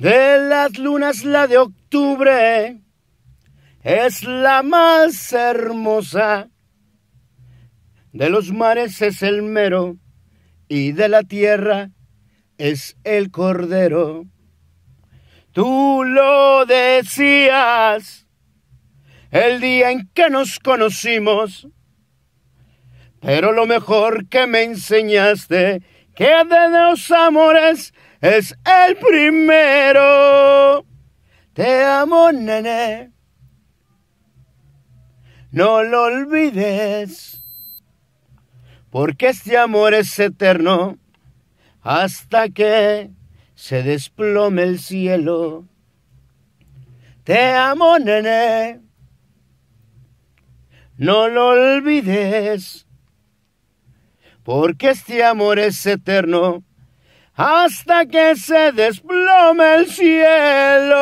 De las lunas la de octubre es la más hermosa. De los mares es el mero y de la tierra es el cordero. Tú lo decías el día en que nos conocimos, pero lo mejor que me enseñaste que de los amores es el primero. Te amo, nene. No lo olvides, porque este amor es eterno hasta que se desplome el cielo. Te amo, nene. No lo olvides, porque este amor es eterno hasta que se desplome el cielo.